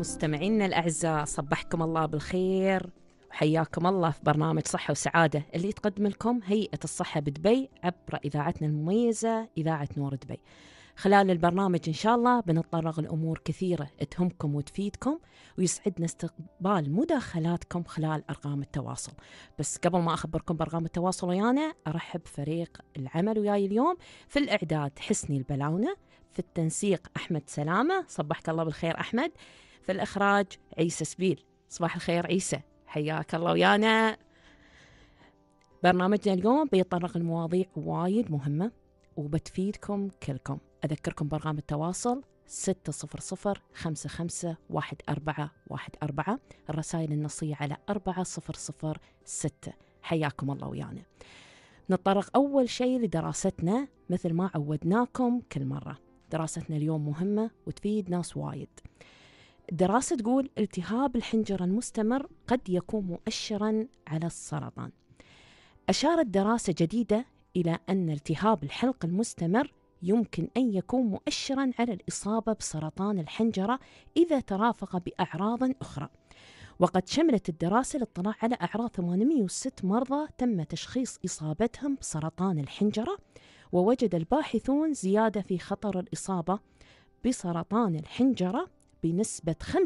مستمعينا الأعزاء صبحكم الله بالخير وحياكم الله في برنامج صحة وسعادة اللي تقدم لكم هيئة الصحة بدبي عبر إذاعتنا المميزة إذاعة نور دبي خلال البرنامج إن شاء الله بنتطرق لأمور كثيرة تهمكم وتفيدكم ويسعدنا استقبال مداخلاتكم خلال أرقام التواصل بس قبل ما أخبركم بأرقام التواصل ويانا أرحب فريق العمل وياي اليوم في الإعداد حسني البلاونة في التنسيق أحمد سلامة صبحك الله بالخير أحمد في الإخراج عيسى سبيل صباح الخير عيسى حياك الله ويانا برنامجنا اليوم بيتطرق لمواضيع وايد مهمة وبتفيدكم كلكم أذكركم برقم التواصل ستة صفر صفر خمسة خمسة واحد أربعة واحد أربعة الرسائل النصية على أربعة صفر صفر ستة حياكم الله ويانا نتطرق أول شيء لدراستنا مثل ما عودناكم كل مرة دراستنا اليوم مهمة وتفيد ناس وايد الدراسة تقول التهاب الحنجرة المستمر قد يكون مؤشرا على السرطان أشارت دراسة جديدة إلى أن التهاب الحلق المستمر يمكن أن يكون مؤشرا على الإصابة بسرطان الحنجرة إذا ترافق بأعراض أخرى وقد شملت الدراسة الاطلاع على أعراض 806 مرضى تم تشخيص إصابتهم بسرطان الحنجرة ووجد الباحثون زيادة في خطر الإصابة بسرطان الحنجرة بنسبة 5%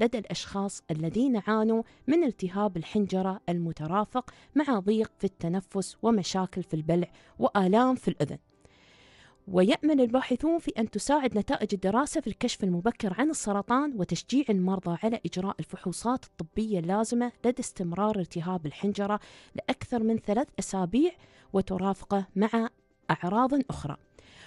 لدى الأشخاص الذين عانوا من التهاب الحنجرة المترافق مع ضيق في التنفس ومشاكل في البلع وآلام في الأذن. ويأمل الباحثون في أن تساعد نتائج الدراسة في الكشف المبكر عن السرطان وتشجيع المرضى على إجراء الفحوصات الطبية اللازمة لدى استمرار التهاب الحنجرة لأكثر من ثلاث أسابيع وترافقه مع أعراض أخرى.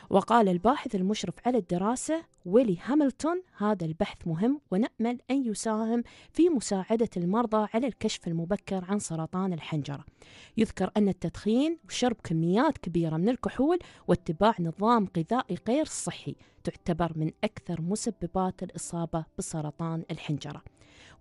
وقال الباحث المشرف على الدراسة ويلي هاملتون هذا البحث مهم ونأمل أن يساهم في مساعدة المرضى على الكشف المبكر عن سرطان الحنجرة يذكر أن التدخين وشرب كميات كبيرة من الكحول واتباع نظام غذائي غير صحي تعتبر من أكثر مسببات الإصابة بسرطان الحنجرة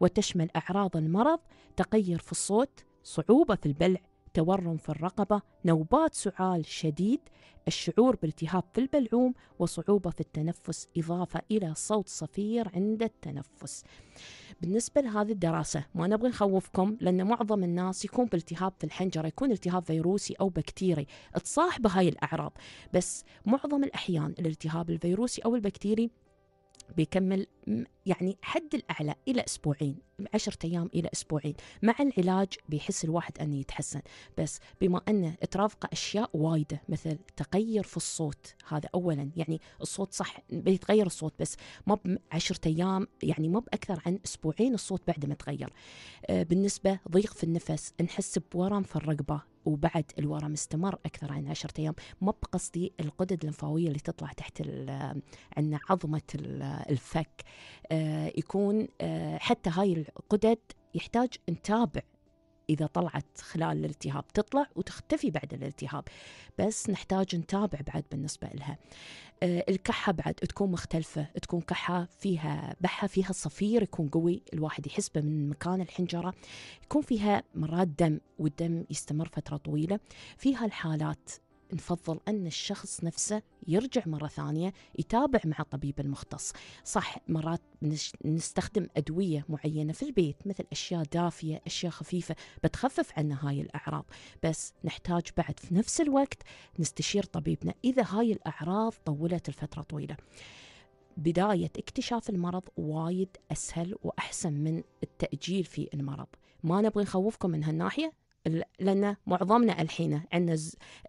وتشمل أعراض المرض تغير في الصوت صعوبة في البلع تورم في الرقبة نوبات سعال شديد الشعور بالتهاب في البلعوم وصعوبة في التنفس إضافة إلى صوت صفير عند التنفس بالنسبة لهذه الدراسة ما نبغي نخوفكم لأن معظم الناس يكون بالتهاب في الحنجرة يكون التهاب فيروسي أو بكتيري تصاحبه هاي الأعراض بس معظم الأحيان الالتهاب الفيروسي أو البكتيري بيكمل يعني حد الأعلى إلى أسبوعين عشرة أيام إلى أسبوعين مع العلاج بيحس الواحد أنه يتحسن بس بما أنه ترافقه أشياء وايدة مثل تغير في الصوت هذا أولا يعني الصوت صح بيتغير الصوت بس ما بعشرة أيام يعني ما بأكثر عن أسبوعين الصوت بعد ما تغير آه، بالنسبة ضيق في النفس نحس بورم في الرقبة وبعد الورم استمر أكثر عن عشرة أيام ما بقصدي الغدد الليمفاوية اللي تطلع تحت عندنا عظمة الفك آه، يكون آه، حتى هاي الغدد يحتاج نتابع إذا طلعت خلال الالتهاب تطلع وتختفي بعد الالتهاب بس نحتاج نتابع بعد بالنسبة لها آه، الكحة بعد تكون مختلفة تكون كحة فيها بحة فيها صفير يكون قوي الواحد يحسبه من مكان الحنجرة يكون فيها مرات دم والدم يستمر فترة طويلة فيها الحالات نفضل أن الشخص نفسه يرجع مرة ثانية يتابع مع الطبيب المختص صح مرات نستخدم أدوية معينة في البيت مثل أشياء دافية أشياء خفيفة بتخفف عنا هاي الأعراض بس نحتاج بعد في نفس الوقت نستشير طبيبنا إذا هاي الأعراض طولت الفترة طويلة بداية اكتشاف المرض وايد أسهل وأحسن من التأجيل في المرض ما نبغي نخوفكم من هالناحية لان معظمنا الحين عندنا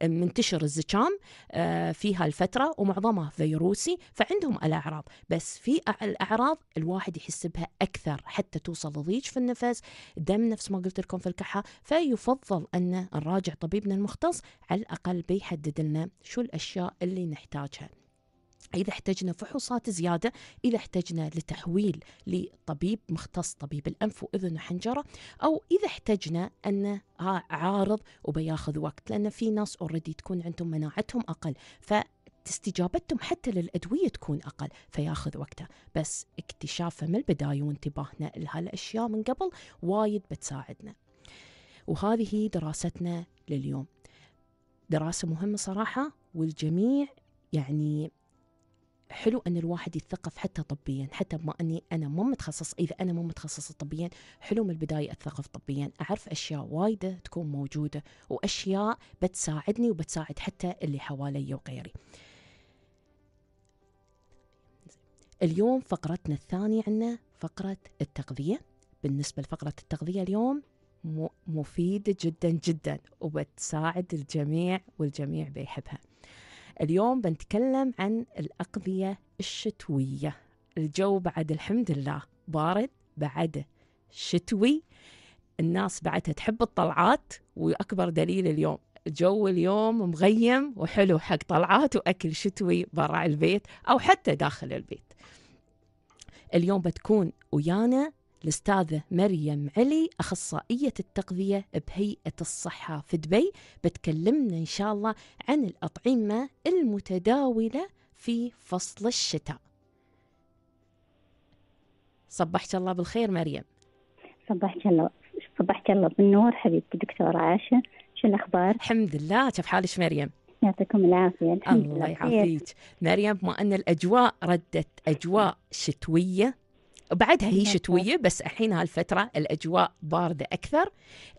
منتشر الزكام آه، في هالفتره ومعظمها فيروسي فعندهم الاعراض بس في الاعراض الواحد يحس بها اكثر حتى توصل ضيج في النفس دم نفس ما قلت لكم في الكحه فيفضل ان نراجع طبيبنا المختص على الاقل بيحدد لنا شو الاشياء اللي نحتاجها إذا احتجنا فحوصات زيادة إذا احتجنا لتحويل لطبيب مختص طبيب الأنف وأذن وحنجرة أو إذا احتجنا أن عارض وبياخذ وقت لأن في ناس اوريدي تكون عندهم مناعتهم أقل ف استجابتهم حتى للأدوية تكون أقل فياخذ وقته بس اكتشافه من البداية وانتباهنا لهالأشياء من قبل وايد بتساعدنا وهذه دراستنا لليوم دراسة مهمة صراحة والجميع يعني حلو ان الواحد يتثقف حتى طبيا حتى بما اني انا مو متخصص اذا انا مو متخصصه طبيا حلو من البدايه اتثقف طبيا اعرف اشياء وايده تكون موجوده واشياء بتساعدني وبتساعد حتى اللي حوالي وغيري اليوم فقرتنا الثانية عندنا فقرة التغذية بالنسبة لفقرة التغذية اليوم مفيدة جدا جدا وبتساعد الجميع والجميع بيحبها اليوم بنتكلم عن الأقضية الشتوية الجو بعد الحمد لله بارد بعد شتوي الناس بعدها تحب الطلعات وأكبر دليل اليوم جو اليوم مغيم وحلو حق طلعات وأكل شتوي برا البيت أو حتى داخل البيت اليوم بتكون ويانا الأستاذة مريم علي أخصائية التغذية بهيئة الصحة في دبي بتكلمنا إن شاء الله عن الأطعمة المتداولة في فصل الشتاء صبحت الله بالخير مريم صبحت الله صبحت الله بالنور حبيبتي دكتورة عاشة شو الأخبار؟ الحمد لله كيف حالك مريم؟ يعطيكم العافية الحمد الله يعافيك مريم بما أن الأجواء ردت أجواء شتوية بعدها هي شتويه بس الحين هالفتره الاجواء بارده اكثر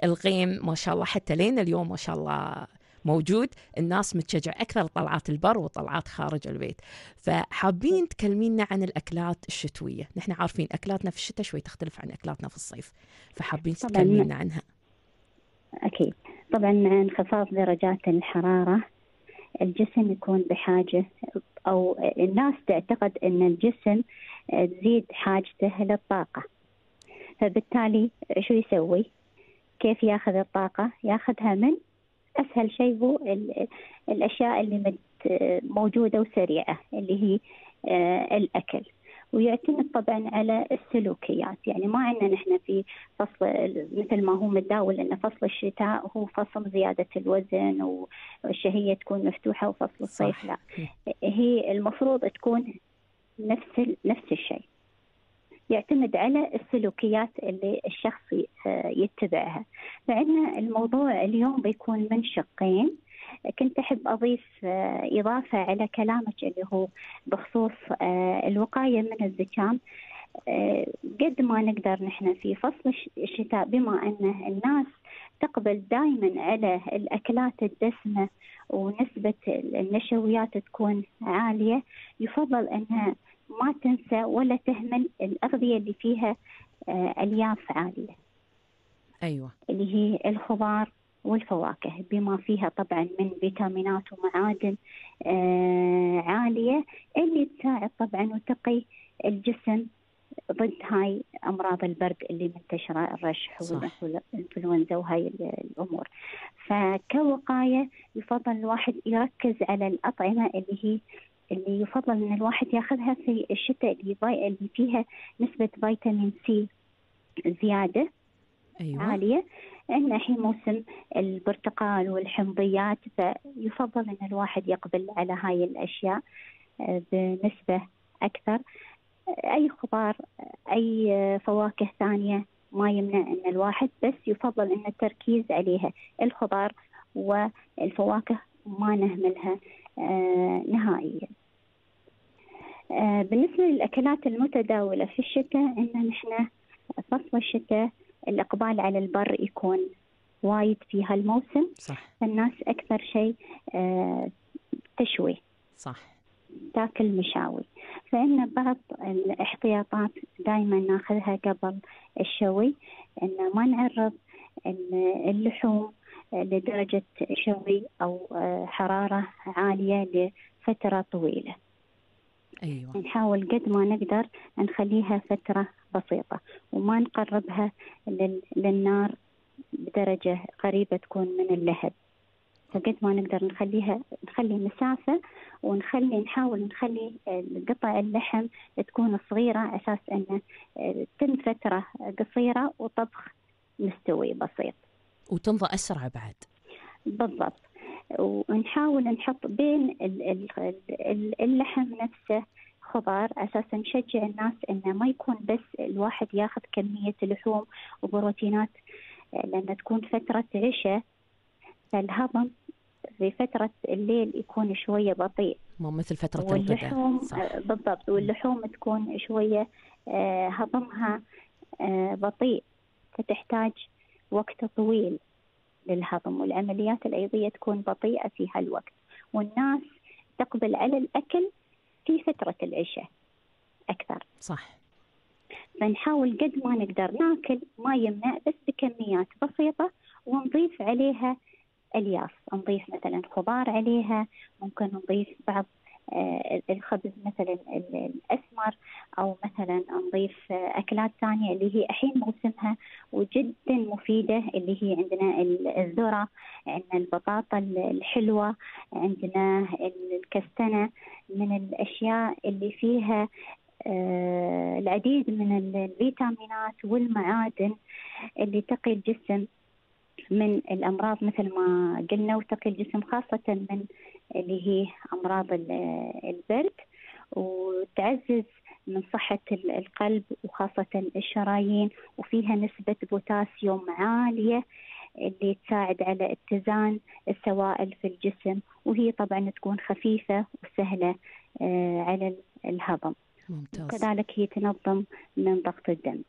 الغيم ما شاء الله حتى لين اليوم ما شاء الله موجود الناس متشجع اكثر طلعات البر وطلعات خارج البيت فحابين تكلمينا عن الاكلات الشتويه نحن عارفين اكلاتنا في الشتاء شوي تختلف عن اكلاتنا في الصيف فحابين تكلمينا عنها اكيد طبعا مع انخفاض درجات الحراره الجسم يكون بحاجه او الناس تعتقد ان الجسم تزيد حاجته للطاقة فبالتالي شو يسوي كيف ياخذ الطاقة ياخذها من أسهل شيء هو الأشياء اللي موجودة وسريعة اللي هي آه، الأكل ويعتمد طبعا على السلوكيات يعني ما عندنا نحن في فصل مثل ما هو متداول ان فصل الشتاء هو فصل زياده الوزن والشهيه تكون مفتوحه وفصل الصيف لا هي المفروض تكون نفس نفس الشيء يعتمد على السلوكيات اللي الشخص آه، يتبعها فعندنا الموضوع اليوم بيكون من شقين كنت أحب أضيف آه، إضافة على كلامك اللي هو بخصوص آه، الوقاية من الزكام قد ما نقدر نحن في فصل الشتاء بما أن الناس تقبل دائما على الأكلات الدسمة ونسبة النشويات تكون عالية يفضل أنها ما تنسى ولا تهمل الأغذية اللي فيها آه، ألياف عالية أيوة اللي هي الخضار والفواكه بما فيها طبعا من فيتامينات ومعادن آه، عالية اللي تساعد طبعا وتقي الجسم ضد هاي امراض البرد اللي منتشره الرشح والانفلونزا وهاي الامور فكوقايه يفضل الواحد يركز على الاطعمه اللي هي اللي يفضل ان الواحد ياخذها في الشتاء اللي اللي فيها نسبه فيتامين سي زياده أيوة. عاليه ان الحين موسم البرتقال والحمضيات فيفضل ان الواحد يقبل على هاي الاشياء آه، بنسبه اكثر اي خضار اي فواكه ثانيه ما يمنع ان الواحد بس يفضل ان التركيز عليها الخضار والفواكه وما نهملها آه، نهائيا آه، بالنسبة للأكلات المتداولة في الشتاء إن نحن فصل الشتاء الإقبال على البر يكون وايد في هالموسم صح فالناس أكثر شيء آه، تشوي صح تاكل مشاوي فإن بعض الاحتياطات دائما ناخذها قبل الشوي إن ما نعرض اللحوم لدرجة شوي أو آه، حرارة عالية لفترة طويلة أيوة. نحاول قد ما نقدر نخليها فترة بسيطة وما نقربها للنار بدرجة قريبة تكون من اللهب فقد ما نقدر نخليها نخلي مسافة ونخلي نحاول نخلي آه، قطع اللحم تكون صغيرة أساس أنه آه، تم فترة قصيرة وطبخ مستوي بسيط وتمضى اسرع بعد بالضبط ونحاول نحط بين اللحم نفسه خضار اساسا نشجع الناس انه ما يكون بس الواحد ياخذ كميه لحوم وبروتينات لان تكون فتره عشاء فالهضم في فترة الليل يكون شوية بطيء مو مثل فترة واللحوم صح. آه، بالضبط واللحوم تكون شوية آه، هضمها آه، بطيء فتحتاج وقت طويل للهضم والعمليات الأيضية تكون بطيئة في هالوقت والناس تقبل على الأكل في فترة العشاء أكثر صح فنحاول قد ما نقدر ناكل ما يمنع بس بكميات بسيطة ونضيف عليها الياف نضيف مثلا خضار عليها ممكن نضيف بعض آه، الخبز مثلا الأسمر أو مثلا نضيف آه، أكلات ثانية اللي هي الحين موسمها وجدا مفيدة اللي هي عندنا الذرة عندنا البطاطا الحلوة عندنا الكستنة من الأشياء اللي فيها آه، العديد من الفيتامينات والمعادن اللي تقي الجسم من الامراض مثل ما قلنا وتقي الجسم خاصه من اللي هي أمراض البرد وتعزز من صحة القلب وخاصة الشرايين وفيها نسبة بوتاسيوم عالية اللي تساعد على اتزان السوائل في الجسم وهي طبعا تكون خفيفة وسهلة آه، على الهضم ممتاز. كذلك هي تنظم من ضغط الدم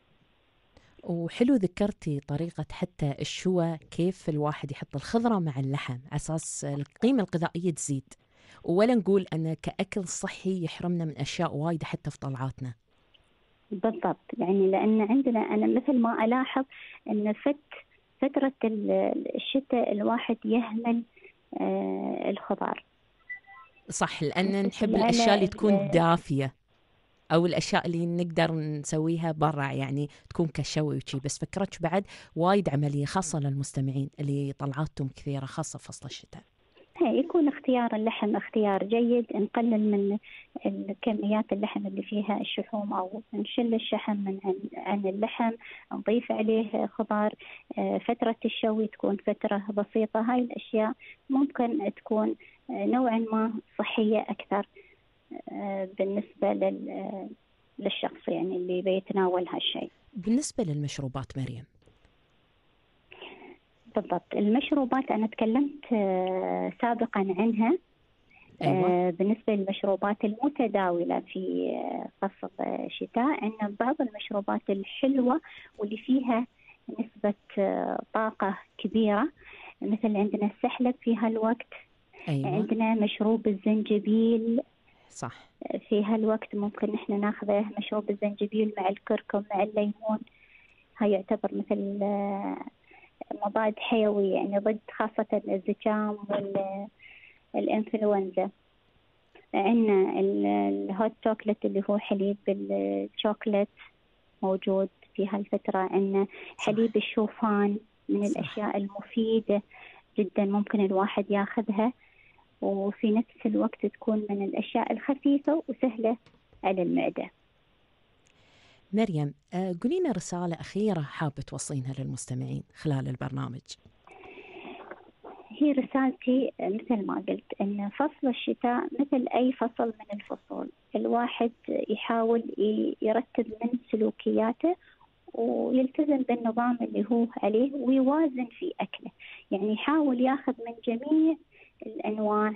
وحلو ذكرتي طريقة حتى الشوى كيف الواحد يحط الخضرة مع اللحم أساس القيمة الغذائية تزيد ولا نقول أن كأكل صحي يحرمنا من أشياء وايدة حتى في طلعاتنا بالضبط يعني لأن عندنا أنا مثل ما ألاحظ أن فت فترة الشتاء الواحد يهمل آه، الخضار صح لأن يعني نحب الأشياء اللي تكون دافية او الاشياء اللي نقدر نسويها برا يعني تكون كشوي وشي بس فكرتش بعد وايد عمليه خاصه للمستمعين اللي طلعاتهم كثيره خاصه فصل الشتاء. يكون اختيار اللحم اختيار جيد نقلل من كميات اللحم اللي فيها الشحوم او نشل الشحم من عن اللحم نضيف عليه خضار آه، فترة الشوي تكون فترة بسيطة هاي الأشياء ممكن تكون آه، نوعا ما صحية أكثر آه، بالنسبة آه، للشخص يعني اللي بيتناول هالشيء بالنسبة للمشروبات مريم بالضبط المشروبات أنا تكلمت آه، سابقا عنها أيوة. بالنسبة للمشروبات المتداولة في فصل الشتاء عندنا بعض المشروبات الحلوة واللي فيها نسبة طاقة كبيرة مثل عندنا السحلب في هالوقت أيوة. عندنا مشروب الزنجبيل صح في هالوقت ممكن احنا ناخذه مشروب الزنجبيل مع الكركم مع الليمون هاي يعتبر مثل آه، مضاد حيوي يعني ضد خاصة الزكام والإنفلونزا عندنا الهوت شوكلت اللي هو حليب الشوكلت موجود في هالفترة عندنا حليب الشوفان من الأشياء المفيدة جدا ممكن الواحد ياخذها وفي نفس الوقت تكون من الأشياء الخفيفة وسهلة على المعدة مريم آه، قولينا رسالة أخيرة حابة توصينها للمستمعين خلال البرنامج هي رسالتي آه، مثل ما قلت أن فصل الشتاء مثل أي فصل من الفصول الواحد يحاول يرتب من سلوكياته ويلتزم بالنظام اللي هو عليه ويوازن في أكله يعني يحاول ياخذ من جميع الأنواع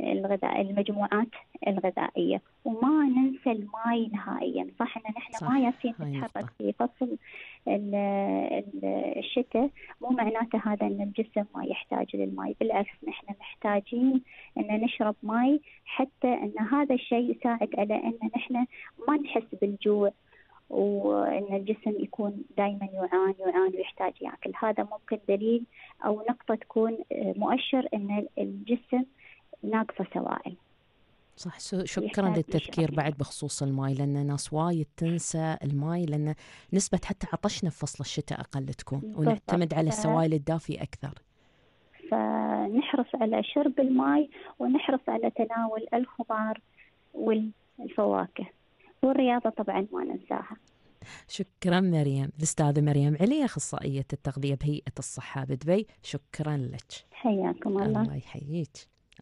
الغذاء المجموعات الغذائيه وما ننسى الماي نهائيا صح ان نحن ما ياسين نتحرك في فصل الشتاء مو معناته هذا ان الجسم ما يحتاج للماي بالعكس نحن محتاجين ان نشرب ماي حتى ان هذا الشيء يساعد على ان نحن ما نحس بالجوع وان الجسم يكون دائما يعان يعان ويحتاج ياكل هذا ممكن دليل او نقطه تكون آه، مؤشر ان الجسم ناقصه سوائل صح شكرا للتذكير بعد بخصوص الماي لان ناس وايد تنسى الماي لان نسبه حتى عطشنا في فصل الشتاء اقل تكون ونعتمد على السوائل الدافيه اكثر فنحرص على شرب الماي ونحرص على تناول الخضار والفواكه والرياضة طبعا ما ننساها شكرا مريم الأستاذة مريم علي أخصائية التغذية بهيئة الصحة بدبي شكرا لك حياكم الله الله يحييك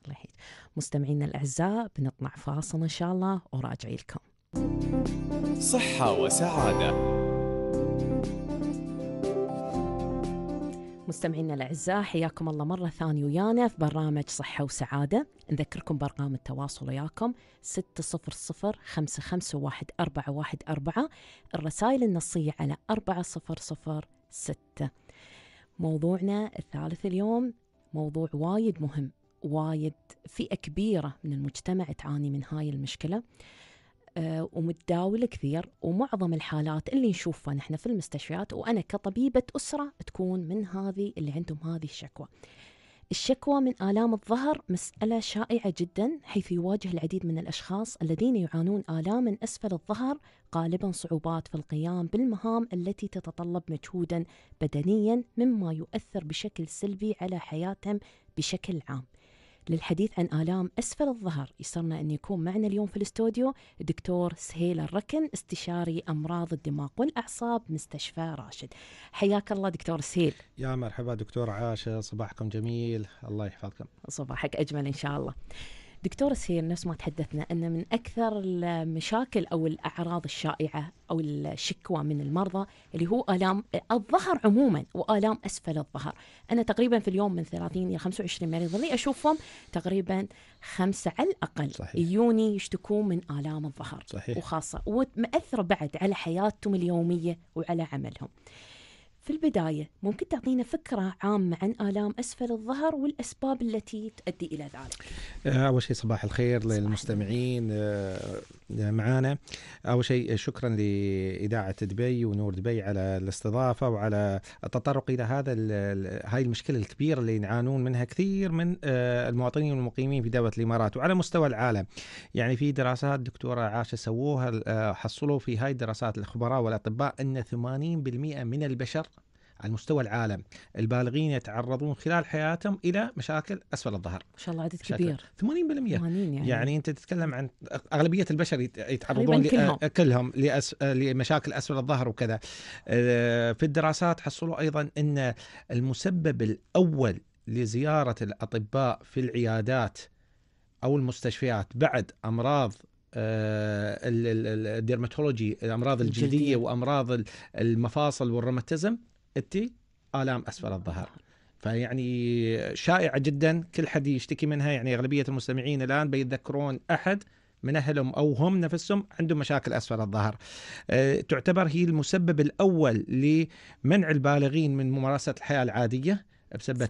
الله يحييك مستمعينا الأعزاء بنطلع فاصل إن شاء الله وراجعي لكم صحة وسعادة مستمعينا الاعزاء حياكم الله مره ثانيه ويانا في برنامج صحه وسعاده نذكركم بارقام التواصل وياكم 600 551 الرسائل النصيه على 4006 موضوعنا الثالث اليوم موضوع وايد مهم وايد فئه كبيره من المجتمع تعاني من هاي المشكله آه، ومتداول كثير ومعظم الحالات اللي نشوفها نحن في المستشفيات وأنا كطبيبة أسرة تكون من هذه اللي عندهم هذه الشكوى الشكوى من آلام الظهر مسألة شائعة جدا حيث يواجه العديد من الأشخاص الذين يعانون آلام من أسفل الظهر غالبا صعوبات في القيام بالمهام التي تتطلب مجهودا بدنيا مما يؤثر بشكل سلبي على حياتهم بشكل عام للحديث عن آلام أسفل الظهر يسرنا أن يكون معنا اليوم في الاستوديو الدكتور سهيل الركن استشاري أمراض الدماغ والأعصاب مستشفى راشد حياك الله دكتور سهيل يا مرحبا دكتور عاشة صباحكم جميل الله يحفظكم صباحك أجمل إن شاء الله دكتور سير نفس ما تحدثنا أن من أكثر المشاكل أو الأعراض الشائعة أو الشكوى من المرضى اللي هو آلام الظهر عموما وآلام أسفل الظهر أنا تقريبا في اليوم من 30 إلى 25 مريض اللي أشوفهم تقريبا خمسة على الأقل صحيح. يوني يشتكون من آلام الظهر صحيح. وخاصة ومأثرة بعد على حياتهم اليومية وعلى عملهم في البداية ممكن تعطينا فكرة عامة عن آلام أسفل الظهر والأسباب التي تؤدي إلى ذلك أول شيء صباح الخير صباح للمستمعين آه، معانا أول شيء شكرا لإذاعة دبي ونور دبي على الاستضافة وعلى التطرق إلى هذا هاي المشكلة الكبيرة اللي يعانون منها كثير من آه، المواطنين والمقيمين في دولة الإمارات وعلى مستوى العالم يعني في دراسات دكتورة عاشة سووها آه، حصلوا في هاي الدراسات الخبراء والأطباء أن 80% من البشر على مستوى العالم البالغين يتعرضون خلال حياتهم الى مشاكل اسفل الظهر ما شاء الله عدد كبير 80% 80 يعني. يعني انت تتكلم عن اغلبيه البشر يتعرضون كلهم, كلهم لمشاكل اسفل الظهر وكذا آه، في الدراسات حصلوا ايضا ان المسبب الاول لزياره الاطباء في العيادات او المستشفيات بعد امراض آه، الديرماتولوجي الامراض الجلديه وامراض المفاصل والروماتيزم التي آلام أسفل نعم. الظهر فيعني شائعة جدا كل حد يشتكي منها يعني أغلبية المستمعين الآن بيتذكرون أحد من أهلهم أو هم نفسهم عندهم مشاكل أسفل الظهر أه تعتبر هي المسبب الأول لمنع البالغين من ممارسة الحياة العادية بسبب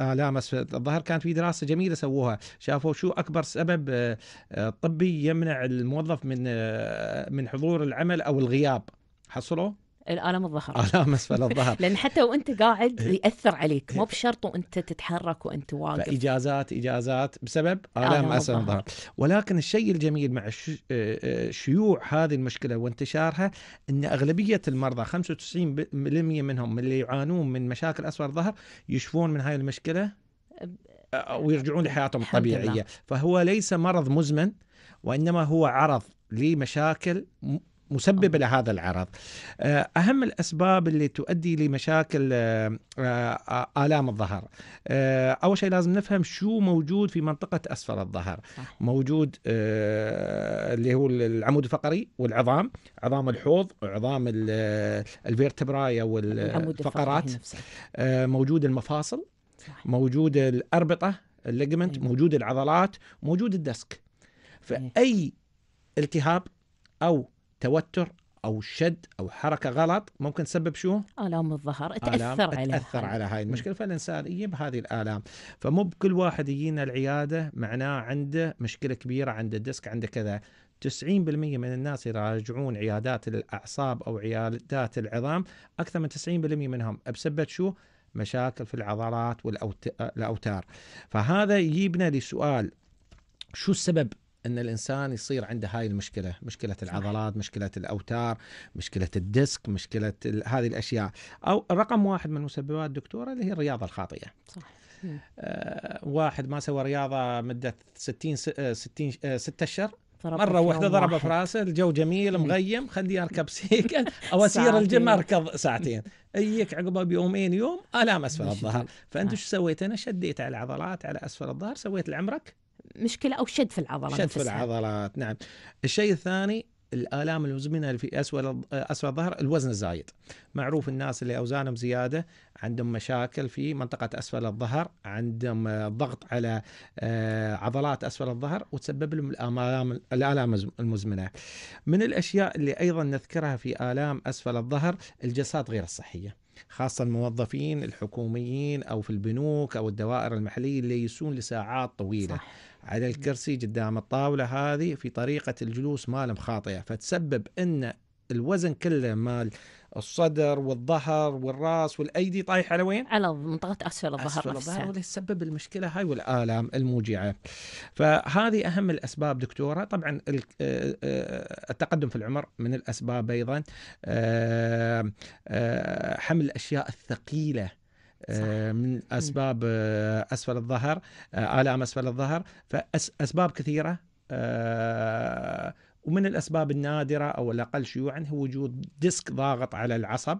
الام اسفل الظهر كان في دراسه جميله سووها شافوا شو اكبر سبب آه، آه، طبي يمنع الموظف من آه، من حضور العمل او الغياب حصلوا الالم الظهر الام اسفل الظهر لان حتى وانت قاعد ياثر عليك مو بشرط وانت تتحرك وانت واقف اجازات اجازات بسبب الام اسفل الظهر ولكن الشيء الجميل مع آه، آه، شيوع هذه المشكله وانتشارها ان اغلبيه المرضى 95% منهم اللي يعانون من مشاكل اسفل الظهر يشفون من هاي المشكله ويرجعون لحياتهم الطبيعيه فهو ليس مرض مزمن وانما هو عرض لمشاكل مسببة أمم. لهذا العرض آه، أهم الأسباب اللي تؤدي لمشاكل آه، آه، آلام الظهر أول شيء لازم نفهم شو موجود في منطقة أسفل الظهر موجود اللي هو العمود الفقري والعظام عظام الحوض عظام الفيرتبراي أو الفقرات موجود المفاصل موجود الأربطة الليجمنت أيوة. موجود العضلات موجود الدسك فأي التهاب أو توتر او شد او حركه غلط ممكن تسبب شو؟ الام الظهر تاثر على تاثر على هاي المشكله فالانسان يجيب هذه الالام فمو بكل واحد يجينا العياده معناه عنده مشكله كبيره عنده ديسك عنده كذا 90% من الناس يراجعون عيادات الاعصاب او عيادات العظام اكثر من 90% منهم بسبب شو؟ مشاكل في العضلات والاوتار فهذا يجيبنا لسؤال شو السبب ان الانسان يصير عنده هاي المشكله، مشكله العضلات، مشكله الاوتار، مشكله الديسك، مشكله هذه الاشياء، او رقم واحد من المسببات دكتوره اللي هي الرياضه الخاطئه. صح. آه واحد ما سوى رياضه مده 60 60 6 اشهر مره واحده ضربه في راسه الجو جميل مغيم خليه اركب سيكل او اسير الجيم اركض ساعتين ايك عقبه بيومين يوم الام اسفل الظهر فانت شو سويت انا شديت على العضلات على اسفل الظهر سويت العمرك مشكله او شد في العضله شد نفسها. في العضلات نعم الشيء الثاني الالام المزمنه في اسفل اسفل الظهر الوزن الزايد معروف الناس اللي اوزانهم زياده عندهم مشاكل في منطقه اسفل الظهر عندهم ضغط على آه، عضلات اسفل الظهر وتسبب لهم الالام الالام المزمنه من الاشياء اللي ايضا نذكرها في الام اسفل الظهر الجلسات غير الصحيه خاصة الموظفين الحكوميين أو في البنوك أو الدوائر المحلية اللي يسون لساعات طويلة صح. على الكرسي قدام الطاوله هذه في طريقه الجلوس مالهم خاطئه فتسبب ان الوزن كله مال الصدر والظهر والراس والايدي طايح على وين؟ على منطقه اسفل الظهر اسفل الظهر واللي تسبب المشكله هاي والالام الموجعه. فهذه اهم الاسباب دكتوره، طبعا آه، آه، التقدم في العمر من الاسباب ايضا آه، حمل الاشياء الثقيله آه، من اسباب آه، اسفل الظهر آه، الام اسفل الظهر فاسباب كثيره ومن الاسباب النادره او الاقل شيوعا هو وجود ديسك ضاغط على العصب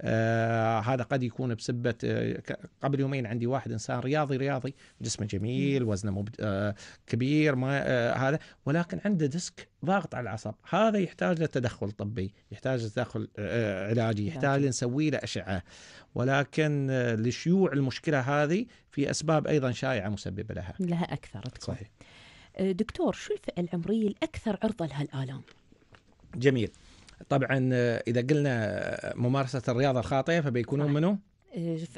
آه هذا قد يكون بسبه آه قبل يومين عندي واحد انسان رياضي رياضي جسمه جميل وزنه مبد... آه كبير ما آه هذا ولكن عنده ديسك ضاغط على العصب هذا يحتاج لتدخل طبي يحتاج تدخل آه،, آه علاجي نعم. يحتاج نسوي له اشعه ولكن آه لشيوع المشكله هذه في اسباب ايضا شائعه مسببه لها لها اكثر تكون. صحيح آه، دكتور شو الفئة العمرية الأكثر عرضة لهالآلام؟ جميل طبعا آه، إذا قلنا آه، ممارسة الرياضة الخاطئة فبيكونون منو؟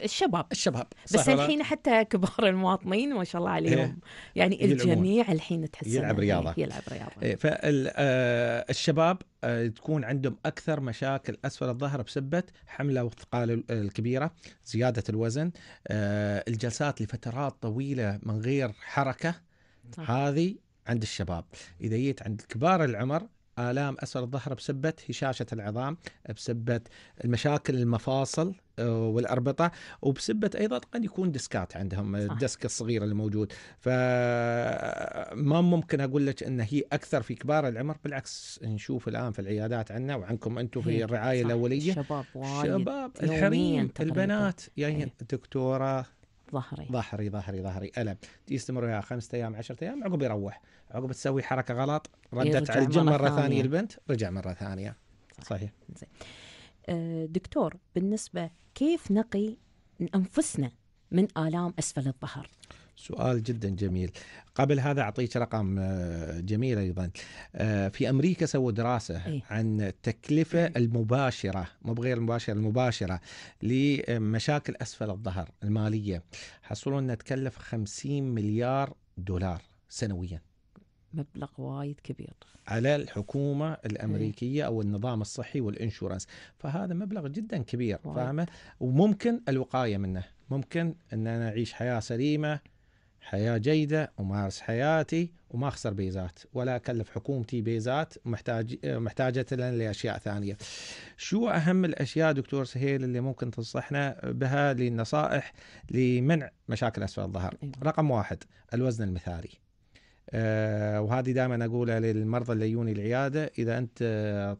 الشباب الشباب بس الحين حتى كبار المواطنين ما شاء الله إيه. عليهم يعني الجميع الحين تحس يلعب رياضه إيه، يلعب رياضه إيه، فالشباب تكون عندهم اكثر مشاكل اسفل الظهر بسبه حمله وثقال الكبيره زياده الوزن الجلسات لفترات طويله من غير حركه هذه عند الشباب إذا جيت عند كبار العمر آلام اسفل الظهر بسبة هشاشة العظام بسبة المشاكل المفاصل آه، والأربطة وبسبة أيضا قد يكون ديسكات عندهم صح. الديسك الصغير الموجود فما ممكن أقول لك أن هي أكثر في كبار العمر بالعكس نشوف الآن في العيادات عندنا وعنكم أنتم في الرعاية الأولية شباب وايد شباب الحريم البنات يعني إيه. هي. دكتورة ظهري ظهري ظهري ظهري الم يستمر وياها خمسة ايام عشرة ايام عقب يروح عقب تسوي حركه غلط ردت على الجن مره, مرة ثانيه البنت رجع مره ثانيه صحيح, صحيح. زي. آه، دكتور بالنسبه كيف نقي انفسنا من الام اسفل الظهر سؤال جدا جميل قبل هذا اعطيك رقم آه، جميل ايضا آه، في امريكا سووا دراسه إيه. عن التكلفه إيه. المباشره مو بغير المباشره المباشره لمشاكل اسفل الظهر الماليه حصلوا انها تكلف 50 مليار دولار سنويا مبلغ وايد كبير على الحكومة الأمريكية إيه. أو النظام الصحي والإنشورنس فهذا مبلغ جدا كبير فاهمة وممكن الوقاية منه ممكن أن أنا أعيش حياة سليمة حياة جيدة أمارس حياتي وما أخسر بيزات ولا أكلف حكومتي بيزات محتاج محتاجة لنا لأشياء ثانية شو أهم الأشياء دكتور سهيل اللي ممكن تنصحنا بها للنصائح لمنع مشاكل أسفل الظهر إيه. رقم واحد الوزن المثالي أه وهذه دائما أقولها للمرضى اللي يجوني العيادة إذا أنت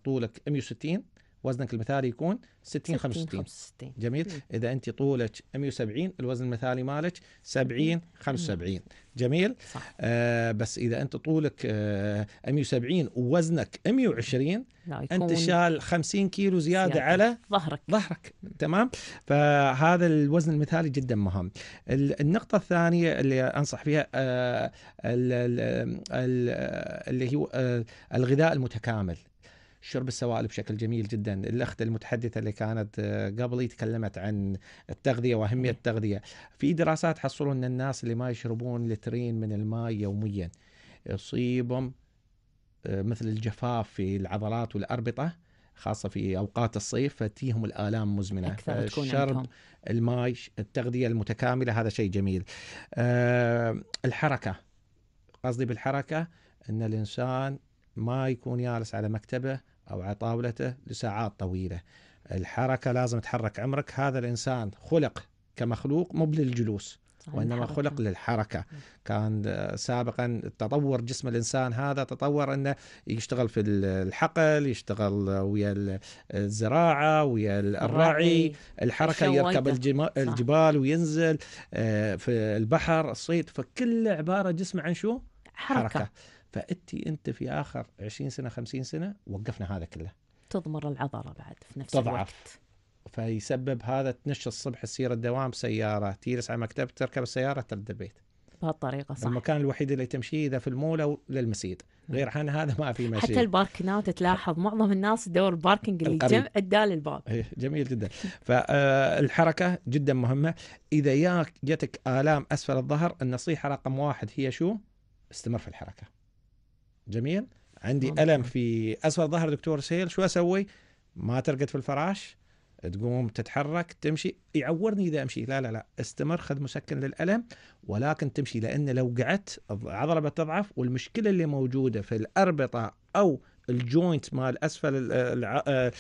طولك 160 وزنك المثالي يكون 60 65 65 جميل مم. اذا انت طولك 170 الوزن المثالي مالك 70 75 جميل صح. آه بس اذا انت طولك آه 170 ووزنك 120 انت شال 50 كيلو زياده, زيادة. على ظهرك ظهرك تمام فهذا الوزن المثالي جدا مهم النقطه الثانيه اللي انصح فيها آه اللي هو آه، الغذاء المتكامل شرب السوائل بشكل جميل جدا الأخت المتحدثة اللي كانت آه، قبلي تكلمت عن التغذية وأهمية التغذية في دراسات حصلوا أن الناس اللي ما يشربون لترين من الماء يوميا يصيبهم آه، مثل الجفاف في العضلات والأربطة خاصة في أوقات الصيف فتيهم الآلام مزمنة أكثر شرب الماء التغذية المتكاملة هذا شيء جميل أه الحركة قصدي بالحركة أن الإنسان ما يكون جالس على مكتبه أو على طاولته لساعات طويلة الحركة لازم تحرك عمرك هذا الإنسان خلق كمخلوق مو للجلوس وإنما خلق للحركة كان سابقا تطور جسم الإنسان هذا تطور أنه يشتغل في الحقل يشتغل ويا الزراعة ويا الراعي الحركة يركب الجبال وينزل آه، في البحر الصيد فكل عبارة جسم عن شو؟ حركة, حركة. فأنت أنت في آخر 20 سنة 50 سنة وقفنا هذا كله تضمر العضلة بعد في نفس تضعف. الوقت فيسبب هذا تنش الصبح السيارة الدوام سيارة تجلس على مكتب تركب السيارة ترد البيت بهالطريقه صح المكان الوحيد اللي تمشيه اذا في المول او للمسيد غير عن هذا ما في مشي حتى الباركنات تلاحظ معظم الناس دور الباركنج اللي جم... الدال الباب إيه، جميل جدا فالحركه جدا مهمه اذا جاتك الام اسفل الظهر النصيحه رقم واحد هي شو استمر في الحركه جميل عندي ممكن. الم في اسفل ظهر دكتور سيل شو اسوي ما ترقد في الفراش تقوم تتحرك تمشي يعورني اذا امشي لا لا لا استمر خذ مسكن للالم ولكن تمشي لان لو قعدت العضله بتضعف والمشكله اللي موجوده في الاربطه او الجوينت مال اسفل آه،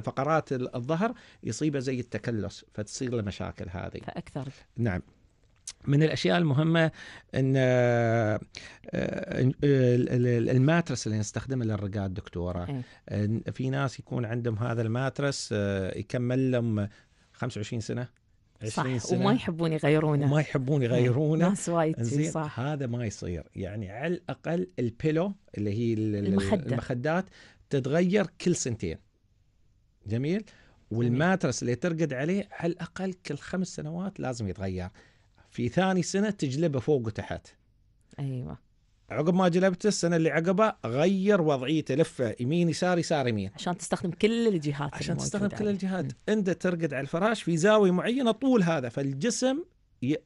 فقرات الظهر يصيبه زي التكلس فتصير له مشاكل هذه فاكثر نعم من الاشياء المهمه ان آه، آه، آه، الماترس اللي نستخدمه للرقاد دكتوره إيه. في ناس يكون عندهم هذا الماترس يكمل لهم 25 سنه 20 صح سنة وما يحبون يغيرونه ما يحبون يغيرونه ناس وايد إيه، صح هذا ما يصير يعني على الاقل البيلو اللي هي المخدة. المخدات تتغير كل سنتين جميل والماترس اللي ترقد عليه على الاقل كل خمس سنوات لازم يتغير في ثاني سنه تجلبه فوق وتحت ايوه عقب ما جلبته السنه اللي عقبها غير وضعيته لفه يمين يسار يسار يمين عشان تستخدم كل الجهات عشان تستخدم كل الجهات انت ترقد على الفراش في زاويه معينه طول هذا فالجسم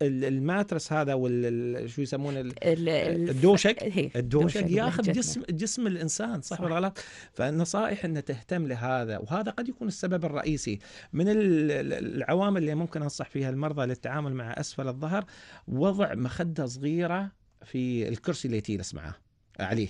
الماترس هذا وال شو يسمونه آه، آه، الدوشك الدوشك ياخذ جسم جسم الانسان صح, صح. ولا غلط؟ فالنصائح ان تهتم لهذا وهذا قد يكون السبب الرئيسي من العوامل اللي ممكن انصح فيها المرضى للتعامل مع اسفل الظهر وضع مخده صغيره في الكرسي اللي تجلس معاه عليه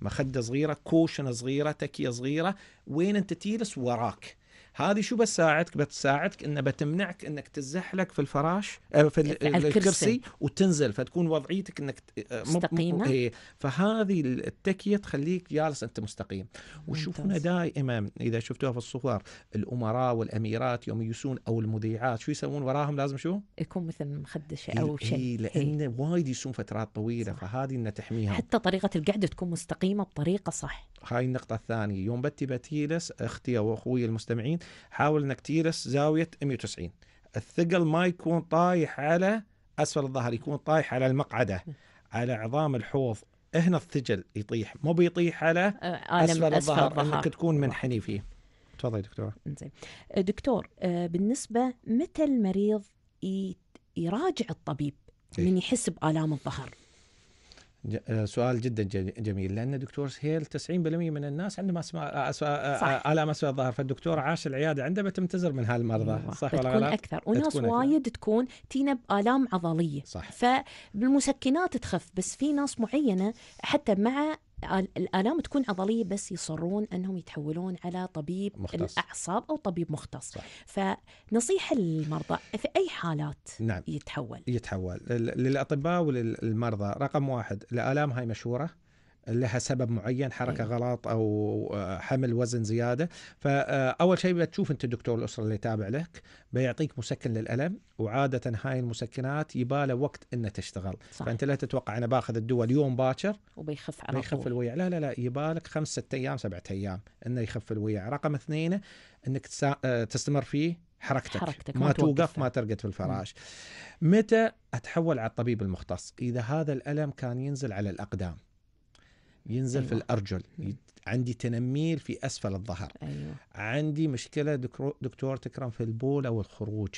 مخده صغيره كوشن صغيره تكيه صغيره وين انت تجلس وراك هذه شو بتساعدك بتساعدك انها بتمنعك انك تزحلق في الفراش آه، في الكرسي الكرسي وتنزل فتكون وضعيتك انك آه، مستقيمه إيه فهذه التكيه تخليك جالس انت مستقيم وشوفنا دائما اذا شفتوها في الصور الامراء والاميرات يوم يسون او المذيعات شو يسوون وراهم لازم شو؟ يكون مثل مخدش إيه، او شيء إيه، إيه. لان إيه. وايد يسون فترات طويله صح. فهذه انها تحميها حتى طريقه القعده تكون مستقيمه بطريقه صح هاي النقطه الثانيه يوم بتي بتيلس اختي واخوي المستمعين حاول انك تيرس زاويه 190 الثقل ما يكون طايح على اسفل الظهر يكون طايح على المقعده على عظام الحوض هنا الثجل يطيح مو بيطيح على آه، اسفل, الظهر انك تكون منحني فيه تفضلي آه، دكتور زين آه، دكتور بالنسبه متى المريض يراجع الطبيب إيه. من يحس بالام الظهر آه، سؤال جدا جميل لان دكتور سهيل 90% من الناس عندهم اسماء الام اسماء الظهر فالدكتور عاش العياده عنده بتمتزر من هالمرضى أيوة. صح ولا لا؟ اكثر وناس وايد تكون تينا بالام عضليه صح فبالمسكنات تخف بس في ناس معينه حتى مع الآلام تكون عضلية بس يصرون أنهم يتحولون على طبيب مختص. الأعصاب أو طبيب مختص صح. فنصيحة للمرضى في أي حالات نعم. يتحول يتحول للأطباء وللمرضى رقم واحد الآلام هاي مشهورة لها سبب معين حركه إيه. غلط او آه، حمل وزن زياده فاول آه، شيء بتشوف انت الدكتور الاسره اللي تابع لك بيعطيك مسكن للالم وعاده هاي المسكنات يباله وقت انه تشتغل صح. فانت لا تتوقع انا باخذ الدواء اليوم باكر وبيخف على بيخف الويع لا لا لا يبالك خمس ست ايام سبعة ايام انه يخف الويع رقم اثنين انك آه، تستمر فيه حركتك, حركتك ما, ما توقف ما ترقد في الفراش متى اتحول على الطبيب المختص اذا هذا الالم كان ينزل على الاقدام ينزل أيوة. في الارجل مم. عندي تنميل في اسفل الظهر أيوة. عندي مشكله دكتور تكرم في البول او الخروج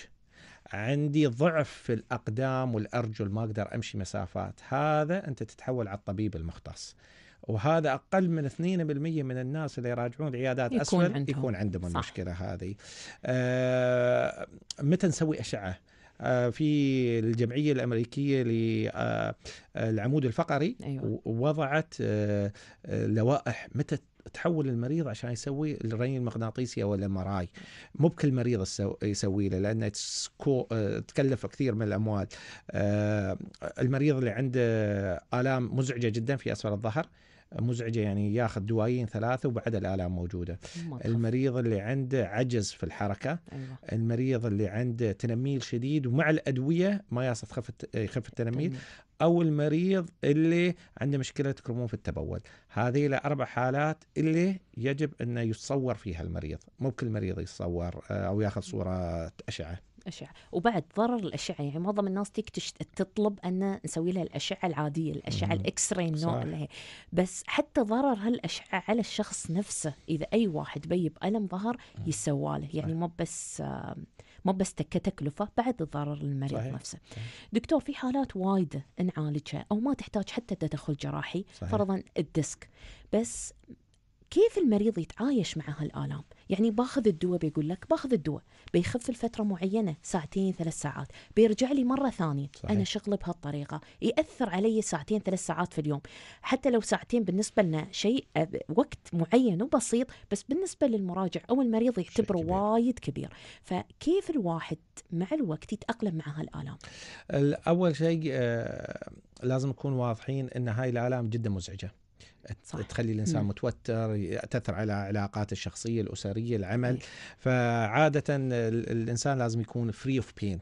عندي ضعف في الاقدام والارجل ما اقدر امشي مسافات هذا انت تتحول على الطبيب المختص وهذا اقل من 2% من الناس اللي يراجعون العيادات يكون اسفل عندهم. يكون عندهم صح. المشكله هذه آه متى نسوي اشعه آه، في الجمعيه الامريكيه للعمود آه، آه، الفقري أيوة. وضعت لوائح متى تحول المريض عشان يسوي الرين المغناطيسي او الام ار اي مو بكل مريض يسوي له لانه تكلف كثير من الاموال المريض اللي عنده الام مزعجه جدا في اسفل الظهر مزعجه يعني ياخذ دوايين ثلاثه وبعد الالام موجوده المريض اللي عنده عجز في الحركه أيوة. المريض اللي عنده تنميل شديد ومع الادويه ما يصير تخف يخف التنميل او المريض اللي عنده مشكله كرمون في التبول هذه الاربع حالات اللي يجب انه يتصور فيها المريض مو كل مريض يتصور آه، او ياخذ صوره اشعه أشعة وبعد ضرر الأشعة يعني معظم الناس تيك تطلب أن نسوي لها الأشعة العادية الأشعة الإكس راي النوع اللي هي بس حتى ضرر هالأشعة على الشخص نفسه إذا أي واحد بيب ألم ظهر يسوى له يعني مو بس مو بس كتكلفة بعد ضرر المريض صحيح. نفسه صحيح. دكتور في حالات وايدة نعالجها أو ما تحتاج حتى تدخل جراحي صحيح. فرضا الديسك بس كيف المريض يتعايش مع هالآلام يعني باخذ الدواء بيقول لك باخذ الدواء بيخف لفترة معينة ساعتين ثلاث ساعات بيرجع لي مرة ثانية صحيح. أنا شغله بهالطريقة يأثر علي ساعتين ثلاث ساعات في اليوم حتى لو ساعتين بالنسبة لنا شيء وقت معين وبسيط بس بالنسبة للمراجع أو المريض يعتبره وايد كبير فكيف الواحد مع الوقت يتأقلم مع هالآلام أول شيء لازم نكون واضحين أن هاي الآلام جدا مزعجة صح. تخلي الانسان مم. متوتر تاثر على علاقاته الشخصيه الاسريه العمل إيه. فعاده الانسان لازم يكون فري اوف بين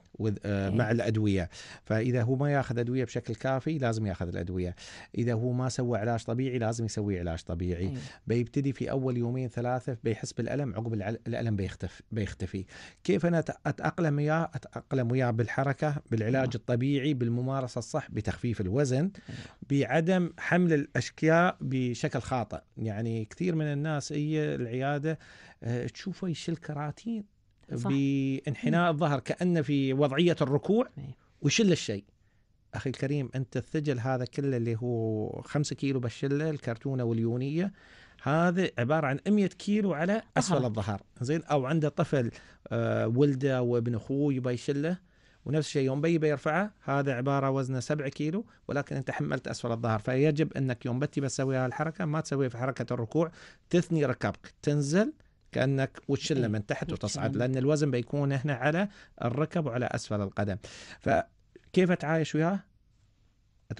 مع الادويه فاذا هو ما ياخذ ادويه بشكل كافي لازم ياخذ الادويه اذا هو ما سوى علاج طبيعي لازم يسوي علاج طبيعي م. إيه. بيبتدي في اول يومين ثلاثه بيحس بالالم عقب الالم بيختفي بيختفي كيف انا اتاقلم وياه اتاقلم وياه بالحركه بالعلاج م. إيه. الطبيعي بالممارسه الصح بتخفيف الوزن بعدم حمل الاشياء بشكل خاطئ يعني كثير من الناس هي العياده آه، تشوفه يشيل كراتين بانحناء الظهر كانه في وضعيه الركوع إيه. ويشل الشيء اخي الكريم انت الثجل هذا كله اللي هو 5 كيلو بالشله الكرتونه واليونيه هذا عباره عن 100 كيلو على اسفل الظهر زين او عنده طفل آه، ولده وابن اخوه يبى يشله ونفس الشيء يوم بي بيرفعه هذا عباره وزنه 7 كيلو ولكن انت حملت اسفل الظهر فيجب انك يوم بتي بتسوي هالحركه ما تسويها في حركه الركوع تثني ركبك تنزل كانك وتشله إيه، من تحت وتصعد لان الوزن بيكون هنا على الركب وعلى اسفل القدم فكيف تعايش وياه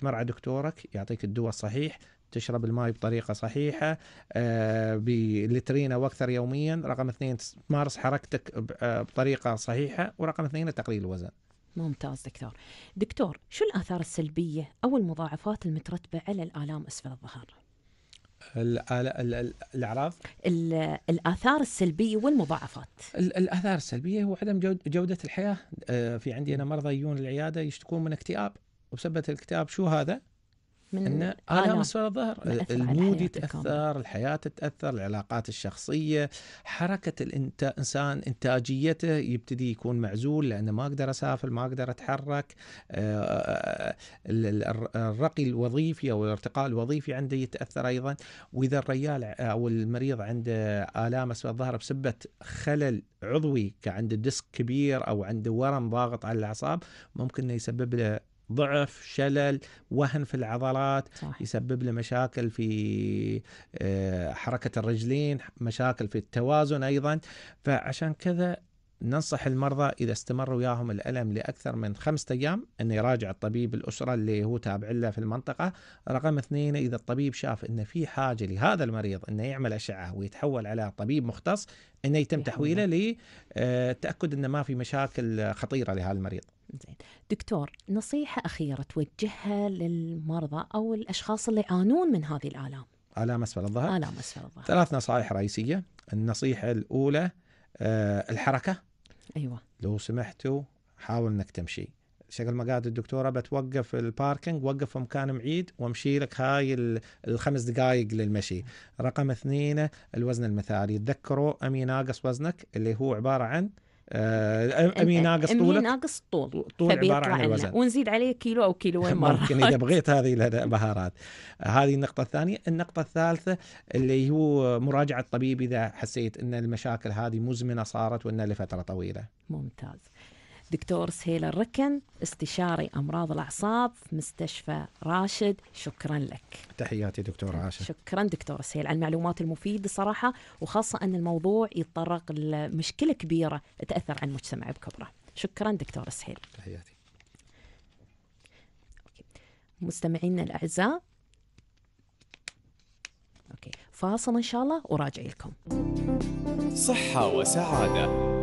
على دكتورك يعطيك الدواء الصحيح تشرب الماء بطريقة صحيحة آه، بلترين أو أكثر يوميا رقم اثنين تمارس حركتك آه، بطريقة صحيحة ورقم اثنين تقليل الوزن ممتاز دكتور دكتور شو الآثار السلبية أو المضاعفات المترتبة على الآلام أسفل الظهر؟ الاعراض الاثار السلبيه والمضاعفات الاثار السلبيه هو عدم جوده الحياه آه، في عندي انا مرضى يجون العياده يشتكون من اكتئاب وبسبب الاكتئاب شو هذا من ان انا الظهر المود يتاثر، الحياه تتاثر، العلاقات الشخصيه، حركه الانسان انتاجيته يبتدي يكون معزول لانه ما اقدر اسافر، ما اقدر اتحرك، آه، آه، الرقي الوظيفي او الارتقاء الوظيفي عنده يتاثر ايضا، واذا الريال او المريض عنده الام اسفل الظهر بسبه خلل عضوي كعنده ديسك كبير او عنده ورم ضاغط على الاعصاب ممكن انه يسبب له ضعف شلل وهن في العضلات صح. يسبب له مشاكل في آه، حركة الرجلين مشاكل في التوازن أيضا فعشان كذا ننصح المرضى إذا استمر وياهم الألم لأكثر من خمسة أيام أنه يراجع الطبيب الأسرة اللي هو تابع له في المنطقة رقم اثنين إذا الطبيب شاف أن في حاجة لهذا المريض أنه يعمل أشعة ويتحول على طبيب مختص أنه يتم تحويله لتأكد آه، أنه ما في مشاكل خطيرة لهذا المريض زين دكتور نصيحة أخيرة توجهها للمرضى أو الأشخاص اللي يعانون من هذه الآلام آلام أسفل الظهر آلام أسفل الظهر ثلاث نصائح رئيسية النصيحة الأولى آه الحركة أيوة لو سمحتوا حاول أنك تمشي شكل ما قالت الدكتوره بتوقف الباركنج وقف في مكان بعيد وامشي لك هاي الخمس دقائق للمشي رقم اثنين الوزن المثالي تذكروا امي ناقص وزنك اللي هو عباره عن آه، امي ناقص طولك امي ناقص طول طول عباره عن الوزن ونزيد عليه كيلو او كيلوين مره ممكن اذا بغيت هذه البهارات آه، هذه النقطه الثانيه النقطه الثالثه اللي هو مراجعه الطبيب اذا حسيت ان المشاكل هذه مزمنه صارت وانها لفتره طويله ممتاز دكتور سهيل الركن استشاري أمراض الأعصاب في مستشفى راشد شكرا لك تحياتي دكتور عاشر شكرا دكتور سهيل على المعلومات المفيدة صراحة وخاصة أن الموضوع يتطرق لمشكلة كبيرة تأثر على المجتمع بكبره شكرا دكتور سهيل تحياتي مستمعينا الأعزاء أوكي. فاصل إن شاء الله وراجع لكم صحة وسعادة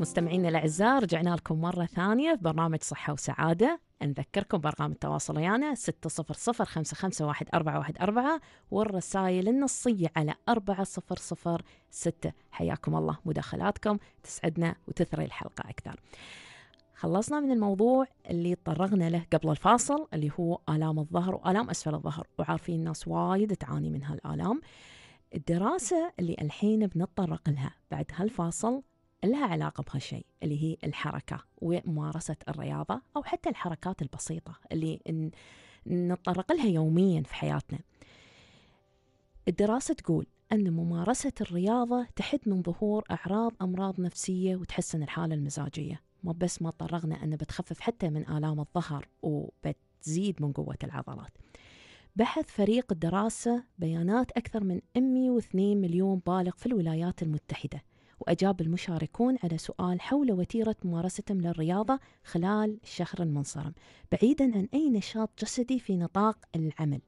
مستمعينا الاعزاء رجعنا لكم مره ثانيه في برنامج صحه وسعاده نذكركم بارقام التواصل ويانا 600 والرسائل النصيه على 4006 حياكم الله مداخلاتكم تسعدنا وتثري الحلقه اكثر. خلصنا من الموضوع اللي تطرقنا له قبل الفاصل اللي هو آلام الظهر وآلام أسفل الظهر وعارفين الناس وايد تعاني من هالآلام الدراسة اللي الحين بنتطرق لها بعد هالفاصل لها علاقة بهالشيء اللي هي الحركة وممارسة الرياضة أو حتى الحركات البسيطة اللي نتطرق لها يوميا في حياتنا الدراسة تقول أن ممارسة الرياضة تحد من ظهور أعراض أمراض نفسية وتحسن الحالة المزاجية ما بس ما تطرقنا أن بتخفف حتى من آلام الظهر وبتزيد من قوة العضلات بحث فريق الدراسة بيانات أكثر من 102 مليون بالغ في الولايات المتحدة وأجاب المشاركون على سؤال حول وتيرة ممارستهم للرياضة خلال الشهر المنصرم بعيدا عن أي نشاط جسدي في نطاق العمل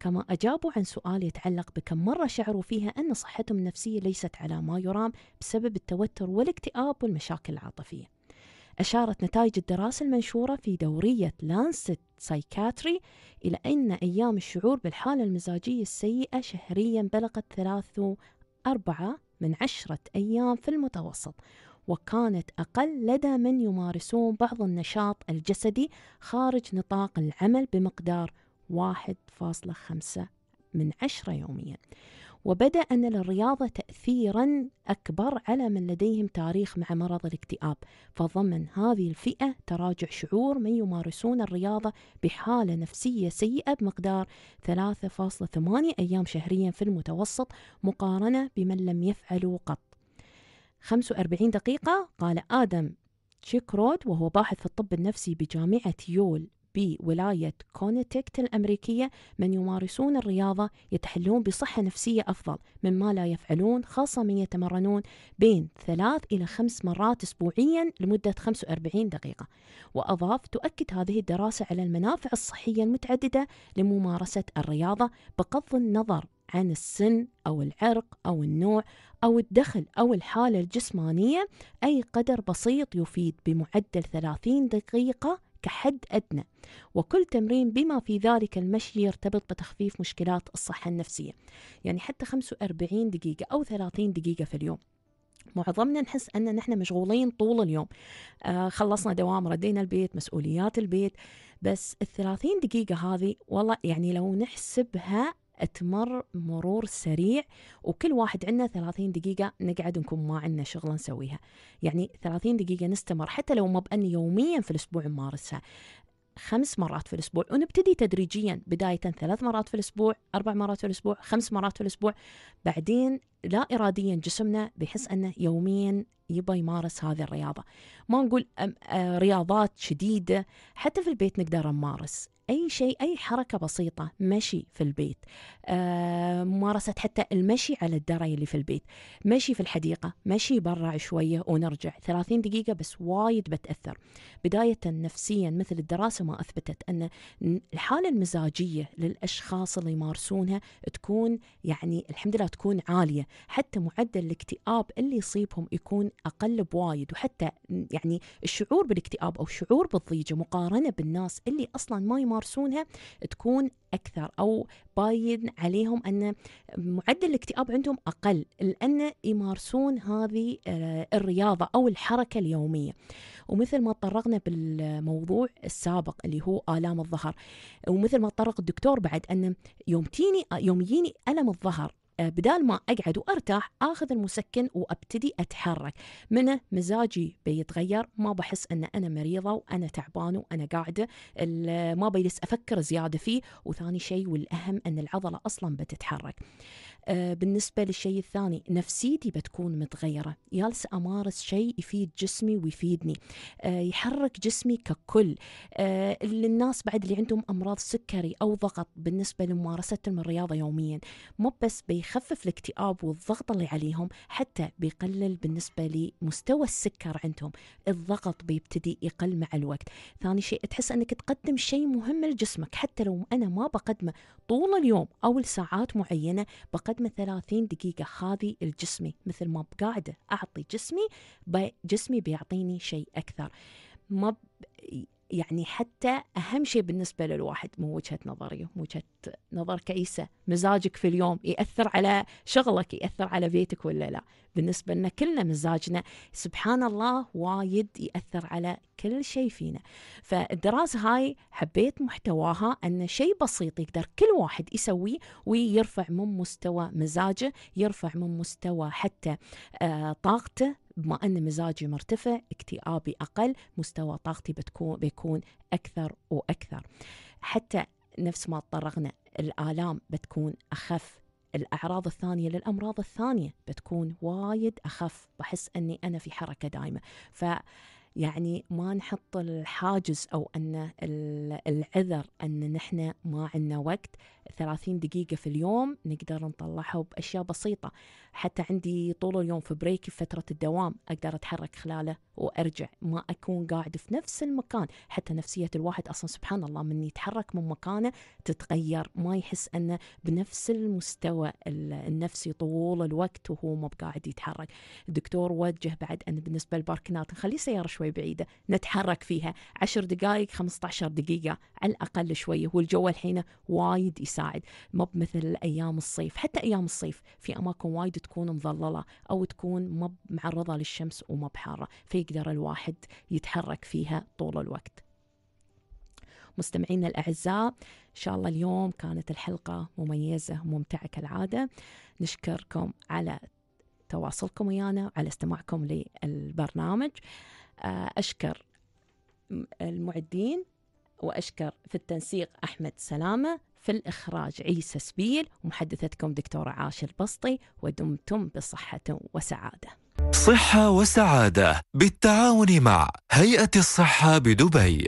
كما أجابوا عن سؤال يتعلق بكم مرة شعروا فيها أن صحتهم النفسية ليست على ما يرام بسبب التوتر والاكتئاب والمشاكل العاطفية أشارت نتائج الدراسة المنشورة في دورية لانست سايكاتري إلى أن أيام الشعور بالحالة المزاجية السيئة شهريا بلغت 3 4 من عشرة أيام في المتوسط وكانت أقل لدى من يمارسون بعض النشاط الجسدي خارج نطاق العمل بمقدار 1.5 من عشرة يوميا وبدا أن للرياضة تأثيرا أكبر على من لديهم تاريخ مع مرض الاكتئاب فضمن هذه الفئة تراجع شعور من يمارسون الرياضة بحالة نفسية سيئة بمقدار 3.8 أيام شهريا في المتوسط مقارنة بمن لم يفعلوا قط 45 دقيقة قال آدم شيكرود وهو باحث في الطب النفسي بجامعة يول بولاية كونتيكت الأمريكية من يمارسون الرياضة يتحلون بصحة نفسية أفضل مما لا يفعلون خاصة من يتمرنون بين ثلاث إلى خمس مرات أسبوعيا لمدة 45 دقيقة وأضاف تؤكد هذه الدراسة على المنافع الصحية المتعددة لممارسة الرياضة بغض النظر عن السن أو العرق أو النوع أو الدخل أو الحالة الجسمانية أي قدر بسيط يفيد بمعدل 30 دقيقة كحد أدنى وكل تمرين بما في ذلك المشي يرتبط بتخفيف مشكلات الصحة النفسية يعني حتى 45 دقيقة أو 30 دقيقة في اليوم معظمنا نحس أن نحن مشغولين طول اليوم آه خلصنا دوام ردينا البيت مسؤوليات البيت بس الثلاثين دقيقة هذه والله يعني لو نحسبها تمر مرور سريع وكل واحد عندنا 30 دقيقة نقعد نكون ما عندنا شغلة نسويها يعني 30 دقيقة نستمر حتى لو ما بأن يوميا في الأسبوع نمارسها خمس مرات في الأسبوع ونبتدي تدريجيا بداية ثلاث مرات في الأسبوع أربع مرات في الأسبوع خمس مرات في الأسبوع بعدين لا إراديا جسمنا بيحس أنه يوميا يبى يمارس هذه الرياضة ما نقول آه، رياضات شديدة حتى في البيت نقدر نمارس اي شيء اي حركه بسيطه مشي في البيت آه، ممارسه حتى المشي على الدراية اللي في البيت مشي في الحديقه مشي برا شويه ونرجع 30 دقيقه بس وايد بتاثر بدايه نفسيا مثل الدراسه ما اثبتت ان الحاله المزاجيه للاشخاص اللي يمارسونها تكون يعني الحمد لله تكون عاليه حتى معدل الاكتئاب اللي يصيبهم يكون اقل بوايد وحتى يعني الشعور بالاكتئاب او الشعور بالضيجه مقارنه بالناس اللي اصلا ما يمارسون يمارسونها تكون اكثر او باين عليهم ان معدل الاكتئاب عندهم اقل لان يمارسون هذه آه، الرياضه او الحركه اليوميه ومثل ما تطرقنا بالموضوع السابق اللي هو الام الظهر ومثل ما تطرق الدكتور بعد ان يوم تيني يوم يجيني الم الظهر بدال ما اقعد وارتاح اخذ المسكن وابتدي اتحرك منه مزاجي بيتغير ما بحس ان انا مريضه وانا تعبانه وانا قاعده ما بجلس افكر زياده فيه وثاني شيء والاهم ان العضله اصلا بتتحرك آه، بالنسبة للشيء الثاني نفسيتي بتكون متغيرة يالس أمارس شيء يفيد جسمي ويفيدني آه، يحرك جسمي ككل آه، للناس بعد اللي عندهم أمراض سكري أو ضغط بالنسبة لممارستهم الرياضة يوميا مو بس بيخفف الاكتئاب والضغط اللي عليهم حتى بيقلل بالنسبة لمستوى السكر عندهم الضغط بيبتدي يقل مع الوقت ثاني شيء تحس أنك تقدم شيء مهم لجسمك حتى لو أنا ما بقدمه طول اليوم أو لساعات معينة بقدم قد 30 دقيقة هذه الجسمي مثل ما بقاعدة أعطي جسمي جسمي بيعطيني شيء أكثر ما ب... يعني حتى أهم شيء بالنسبة للواحد مو وجهة نظري مو وجهة نظر كيسة مزاجك في اليوم يأثر على شغلك يأثر على بيتك ولا لا بالنسبة لنا كلنا مزاجنا سبحان الله وايد يأثر على كل شيء فينا فالدراسة هاي حبيت محتواها أن شيء بسيط يقدر كل واحد يسويه ويرفع من مستوى مزاجه يرفع من مستوى حتى آه، طاقته بما أن مزاجي مرتفع اكتئابي أقل مستوى طاقتي بتكون بيكون أكثر وأكثر حتى نفس ما تطرقنا الآلام بتكون أخف الأعراض الثانية للأمراض الثانية بتكون وايد أخف بحس أني أنا في حركة دائمة ف يعني ما نحط الحاجز او ان العذر ان نحن ما عندنا وقت 30 دقيقة في اليوم نقدر نطلعها بأشياء بسيطة حتى عندي طول اليوم في بريك في فترة الدوام أقدر أتحرك خلاله وأرجع ما أكون قاعد في نفس المكان حتى نفسية الواحد أصلا سبحان الله من يتحرك من مكانه تتغير ما يحس أنه بنفس المستوى النفسي طول الوقت وهو ما بقاعد يتحرك الدكتور وجه بعد أن بالنسبة للباركنات نخلي سيارة شوي بعيدة نتحرك فيها 10 دقائق 15 دقيقة على الأقل شوية والجو الحين وايد يساعد تساعد مو مثل ايام الصيف حتى ايام الصيف في اماكن وايد تكون مظلله او تكون ما معرضه للشمس وما بحاره فيقدر الواحد يتحرك فيها طول الوقت مستمعينا الأعزاء إن شاء الله اليوم كانت الحلقة مميزة وممتعة كالعادة نشكركم على تواصلكم ويانا وعلى استماعكم للبرنامج آه، أشكر المعدين وأشكر في التنسيق أحمد سلامة في الإخراج عيسى سبيل ومحدثتكم دكتورة عاش البسطي ودمتم بصحة وسعادة صحة وسعادة بالتعاون مع هيئة الصحة بدبي